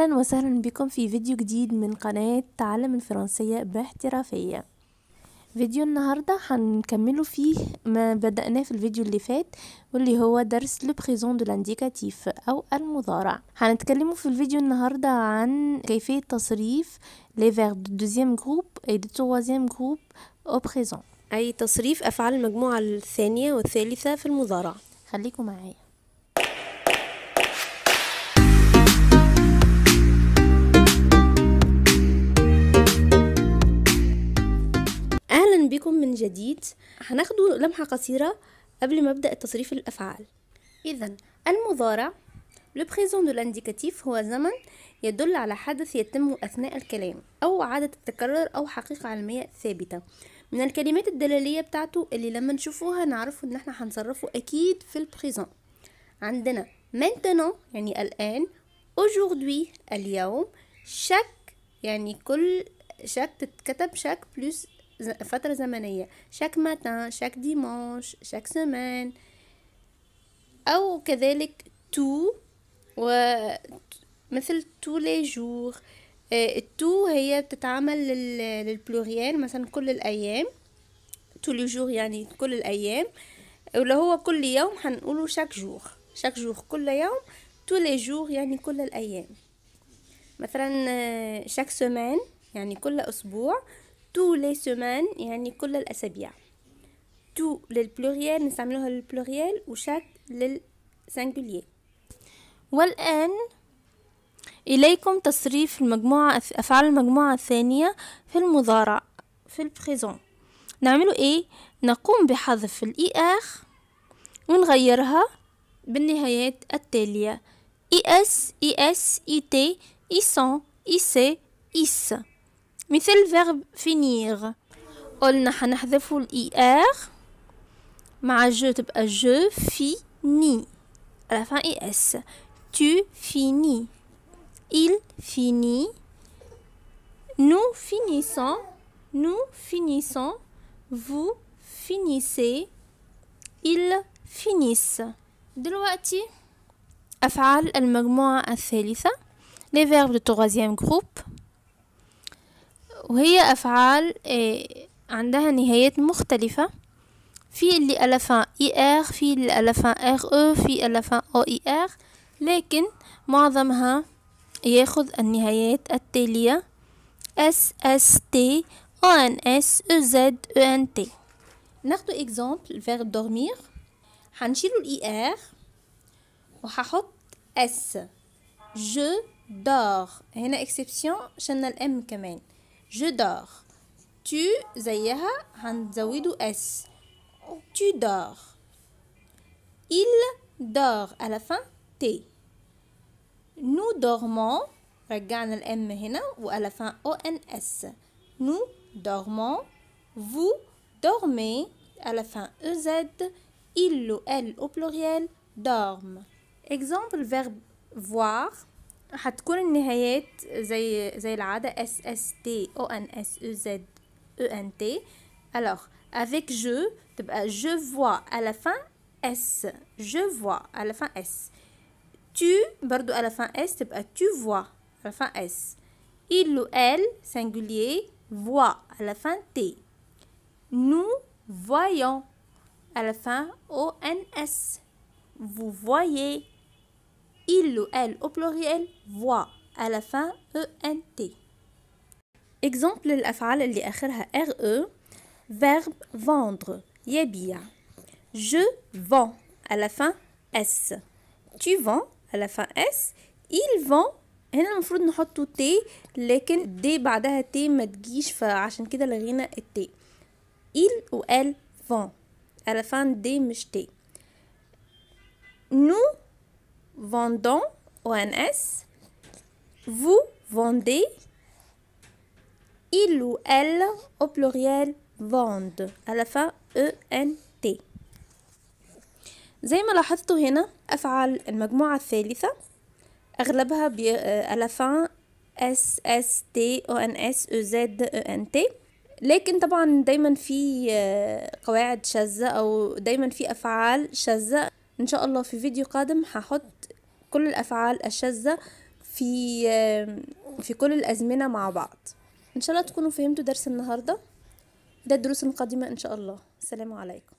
أهلا وسهلا بكم في فيديو جديد من قناة تعلم الفرنسية باحترافية فيديو النهاردة هنكمله فيه ما بدأناه في الفيديو اللي فات واللي هو درس لو بريزون دو لانديكاتيف أو المضارع هنتكلموا في الفيديو النهاردة عن كيفية تصريف لي فيرب دو دوزيام جروب اي دو توازيام جروب أو بريزون أي تصريف أفعال المجموعة الثانية والثالثة في المضارع خليكم معايا من جديد هناخد لمحة قصيرة قبل ما أبدأ التصريف الأفعال إذا المضارع لو بريزون دو لانديكاتيف هو زمن يدل على حدث يتم أثناء الكلام أو عادة تتكرر أو حقيقة علمية ثابتة من الكلمات الدلالية بتاعته اللي لما نشوفوها نعرفه إن احنا هنصرفه أكيد في البريزون عندنا maintenant يعني الآن aujourd'hui اليوم شك يعني كل شك تتكتب شك بلس فترة زمنية شاك ماتان شاك ديمانش شاك سمان أو كذلك تو ومثل تو لي جور آه، تو هي بتتعمل للبلوريال مثلا كل الأيام تو لي جور يعني كل الأيام ولا هو كل يوم حنقوله شاك جور شاك جور كل يوم تو لي جور يعني كل الأيام مثلا آه، شاك سمان يعني كل أسبوع tous les semaines يعني كل الأسابيع تو للبلوريال نستعملوها للبلوريال وشاك للسنجولير والآن إليكم تصريف المجموعة أفعال المجموعة الثانية في المضارع في البريزون نعمله إيه؟ نقوم بحذف الإي آخ ونغيرها بالنهايات التالية إي إس إي إس إي تي إي سون إي سي إيس مثل verbe finir قلنا ال i le « مع جو تبقى finis ». À على fin il tu finis il finit nous finissons nous finissons vous finissez ils finissent دلوقتي افعال المجموعة الثالثة les verbes de troisième groupe وهي أفعال آه، عندها نهايات مختلفة في اللي ألفا إي آر في اللي ألفا آر أو في ألفا أو إي آر لكن معظمها ياخذ النهايات التالية اس اس تي او ان اس او زد او ان تي ناخدو اكزامبل فيرب دورمير حنشيلو الاي ار وححط اس جو دور هنا اكسبسيون شلنا الام كمان Je dors. Tu S. Tu dors. Il dort à la fin T. Nous dormons. le M ou à la fin ONS. Nous dormons. Vous dormez. À la fin EZ. Il ou elle au pluriel dorment. Exemple verbe voir. هتكون النهايات زي زي العادة S S T O N S او Z E N T alors avec je تبقى je vois à la fin s je vois à la fin s tu برضو à la fin s تبقى tu vois à la fin s il ou elle singulier voit à la fin t nous voyons à la fin o n s vous voyez il ou elle au pluriel voit à la fin ENT. Exemple الأفعال اللي آخرها RE Verbe vendre يبيع Je vends à la fin S Tu vends à la fin S Il vend هنا المفروض نحطو تي لكن دي بعدها تي ما تجيش فعشان كده لغينا التي il ou elle vend à la fin دي مش تي Nous vendons ONS vous vendez il ou elle au pluriel vendent à la fin ENT زي ما لاحظتوا هنا أفعال المجموعة الثالثة أغلبها بألفان اس اس تي او ان اس او زد او ان تي لكن طبعا دايما في آه، قواعد شاذة او دايما في افعال شاذة ان شاء الله في فيديو قادم هحط كل الأفعال الشاذة في في كل الأزمنة مع بعض إن شاء الله تكونوا فهمتوا درس النهاردة ده الدروس القادمة إن شاء الله السلام عليكم